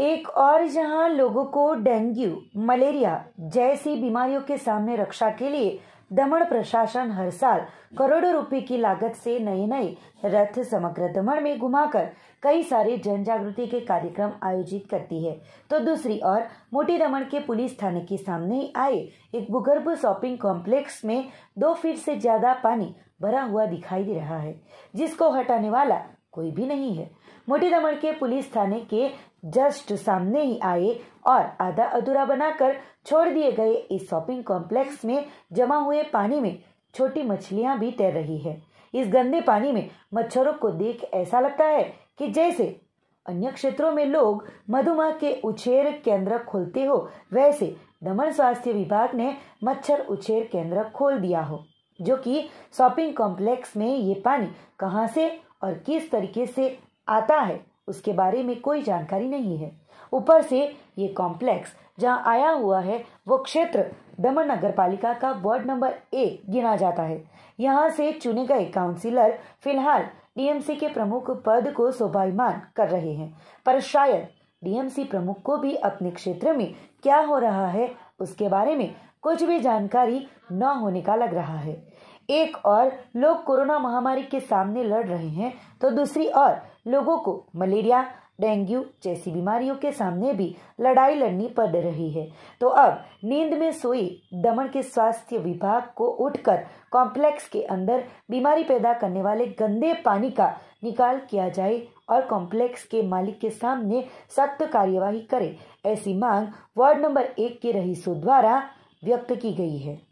एक और जहां लोगों को डेंगू मलेरिया जैसी बीमारियों के सामने रक्षा के लिए दमण प्रशासन हर साल करोड़ों रुपए की लागत से नए नए रथ समग्र दमण में घुमाकर कई सारे जन जागृति के कार्यक्रम आयोजित करती है तो दूसरी ओर मोटी दमण के पुलिस थाने के सामने आए एक भूगर्भ शॉपिंग कॉम्प्लेक्स में दो फीट से ज्यादा पानी भरा हुआ दिखाई दे रहा है जिसको हटाने वाला कोई भी नहीं है मोटी दमड़ के पुलिस थाने के जस्ट सामने ही आए और आधा अधूरा बनाकर छोड़ दिए गए इस शॉपिंग कॉम्प्लेक्स में जमा हुए पानी में छोटी मछलियां भी तैर रही है इस गंदे पानी में मच्छरों को देख ऐसा लगता है कि जैसे अन्य क्षेत्रों में लोग मधुमेह के उछेर केंद्र खोलते हो वैसे दमन स्वास्थ्य विभाग ने मच्छर उछेर केंद्र खोल दिया हो जो कि शॉपिंग कॉम्प्लेक्स में ये पानी कहाँ से और किस तरीके से आता है उसके बारे में कोई जानकारी नहीं है ऊपर से ये कॉम्प्लेक्स जहाँ आया हुआ है वो क्षेत्र दमन नगर पालिका का वार्ड नंबर ए गिना जाता है यहाँ से चुने गए काउंसिलर फिलहाल डीएमसी के प्रमुख पद को शोभामान कर रहे हैं पर शायद डीएमसी प्रमुख को भी अपने क्षेत्र में क्या हो रहा है उसके बारे में कुछ भी जानकारी न होने का लग रहा है एक और लोग कोरोना महामारी के सामने लड़ रहे हैं तो दूसरी और लोगों को मलेरिया डेंगू जैसी बीमारियों के सामने भी लड़ाई लड़नी पड़ रही है तो अब नींद में सोई दमन के स्वास्थ्य विभाग को उठकर कॉम्प्लेक्स के अंदर बीमारी पैदा करने वाले गंदे पानी का निकाल किया जाए और कॉम्प्लेक्स के मालिक के सामने सख्त कार्यवाही करे ऐसी मांग वार्ड नंबर एक के रहीसों द्वारा व्यक्त की गई है